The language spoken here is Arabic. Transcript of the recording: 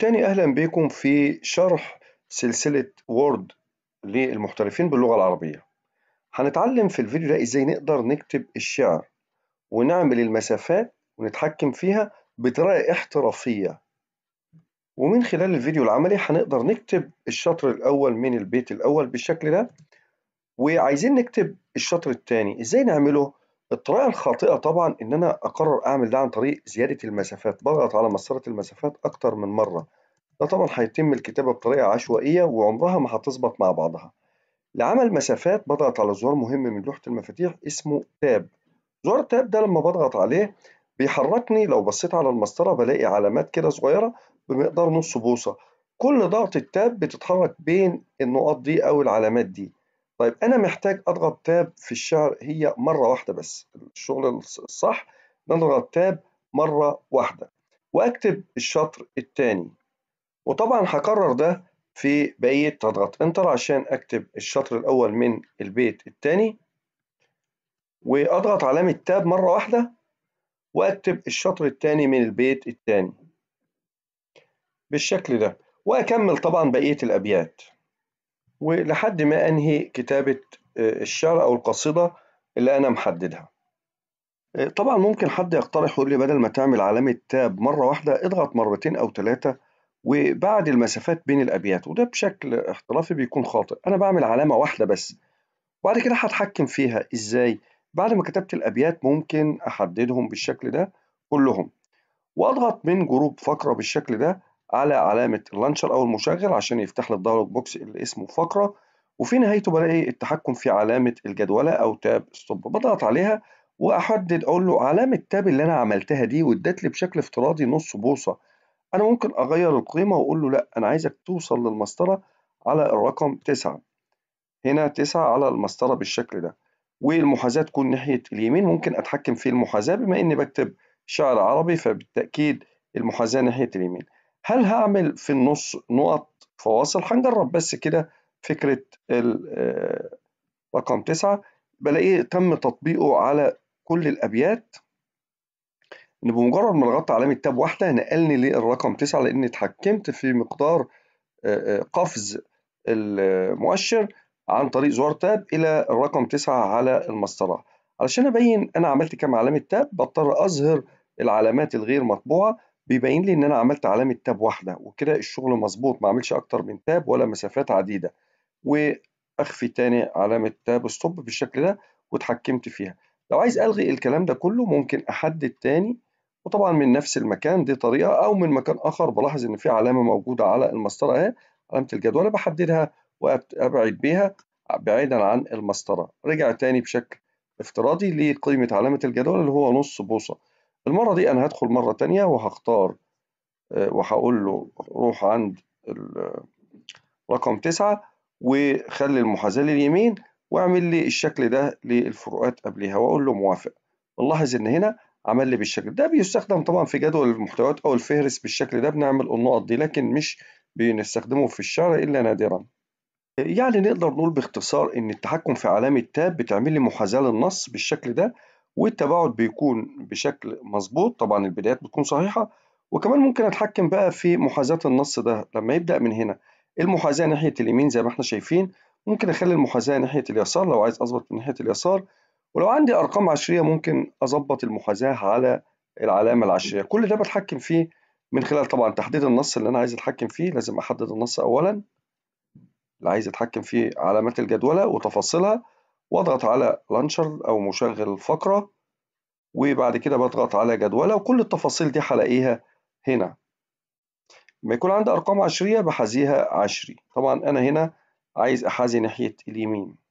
تاني أهلا بكم في شرح سلسلة وورد للمحترفين باللغة العربية هنتعلم في الفيديو ده إزاي نقدر نكتب الشعر ونعمل المسافات ونتحكم فيها بطريقة احترافية ومن خلال الفيديو العملي هنقدر نكتب الشطر الأول من البيت الأول بالشكل ده وعايزين نكتب الشطر التاني إزاي نعمله الطريقة الخاطئة طبعا إن أنا أقرر أعمل ده عن طريق زيادة المسافات بضغط على مسطرة المسافات أكتر من مرة ده طبعا هيتم الكتابة بطريقة عشوائية وعمرها ما هتظبط مع بعضها لعمل مسافات بضغط على زرار مهم من لوحة المفاتيح اسمه تاب زرار تاب ده لما بضغط عليه بيحركني لو بصيت على المسطرة بلاقي علامات كده صغيرة بمقدار نص بوصة كل ضغط التاب بتتحرك بين النقط دي أو العلامات دي طيب انا محتاج اضغط تاب في الشعر هي مره واحده بس الشغل الصح نضغط تاب مره واحده واكتب الشطر الثاني وطبعا هكرر ده في بقيه تضغط انتر عشان اكتب الشطر الاول من البيت الثاني واضغط علامه تاب مره واحده واكتب الشطر الثاني من البيت الثاني بالشكل ده واكمل طبعا بقيه الابيات ولحد ما أنهي كتابة آه، الشعر أو القصيدة اللي أنا محددها آه، طبعا ممكن حد يقترح ويقول لي بدل ما تعمل علامة تاب مرة واحدة اضغط مرتين أو ثلاثة وبعد المسافات بين الأبيات وده بشكل احترافي بيكون خاطئ أنا بعمل علامة واحدة بس وبعد كده هتحكم فيها إزاي بعد ما كتبت الأبيات ممكن أحددهم بالشكل ده كلهم وأضغط من جروب فقرة بالشكل ده على علامة اللانشر أو المشغل عشان يفتح لي الدايلوج بوكس اللي اسمه فقرة وفي نهايته بلاقي التحكم في علامة الجدولة أو تاب ستوب بضغط عليها وأحدد أقول له علامة تاب اللي أنا عملتها دي وادت لي بشكل افتراضي نص بوصة أنا ممكن أغير القيمة وأقول له لأ أنا عايزك توصل للمسطرة على الرقم تسعة هنا تسعة على المسطرة بالشكل ده والمحاذاة تكون ناحية اليمين ممكن أتحكم في المحاذاة بما إني بكتب شعر عربي فبالتأكيد المحاذاة ناحية اليمين هل هعمل في النص نقط فواصل هنجرب بس كده فكرة آه، رقم تسعة بلاقيه تم تطبيقه على كل الأبيات إن بمجرد ما ضغطت علامة تاب واحدة نقلني للرقم تسعة لأن اتحكمت في مقدار آه، آه، قفز المؤشر عن طريق زرار تاب إلى الرقم تسعة على المسطرة علشان أبين أنا عملت كام علامة تاب بضطر أظهر العلامات الغير مطبوعة بيبين لي ان انا عملت علامه تاب واحده وكده الشغل مظبوط ما عملش اكتر من تاب ولا مسافات عديده واخفي تاني علامه تاب ستوب بالشكل ده واتحكمت فيها لو عايز الغي الكلام ده كله ممكن احدد تاني وطبعا من نفس المكان دي طريقه او من مكان اخر بلاحظ ان في علامه موجوده على المسطره اهي علامه الجدول بحددها وابعد بيها بعيدا عن المسطره رجع تاني بشكل افتراضي لقيمه علامه الجدول اللي هو نص بوصه المرة دي أنا هدخل مرة تانية وهختار آه، وهقول له روح عند آه، رقم تسعة وخلي المحاذاة لليمين واعمل لي الشكل ده للفروقات قبلها واقول له موافق نلاحظ ان هنا عمل لي بالشكل ده بيستخدم طبعا في جدول المحتويات او الفهرس بالشكل ده بنعمل النقط دي لكن مش بنستخدمه في الشارع الا نادرا يعني نقدر نقول باختصار ان التحكم في علامة تاب بتعمل لي محاذاة للنص بالشكل ده والتباعد بيكون بشكل مظبوط طبعا البدايات بتكون صحيحة وكمان ممكن اتحكم بقى في محاذاة النص ده لما يبدأ من هنا المحاذاة ناحية اليمين زي ما احنا شايفين ممكن اخلي المحاذاة ناحية اليسار لو عايز اظبط من ناحية اليسار ولو عندي ارقام عشرية ممكن اظبط المحاذاة على العلامة العشرية كل ده بتحكم فيه من خلال طبعا تحديد النص اللي انا عايز اتحكم فيه لازم احدد النص اولا اللي عايز اتحكم فيه علامات الجدولة وتفاصيلها واضغط على لانشر أو مشغل الفقرة وبعد كده بضغط على جدولة وكل التفاصيل دي هلاقيها هنا لما يكون عندي أرقام عشرية بحذيها عشري طبعا أنا هنا عايز احذي ناحية اليمين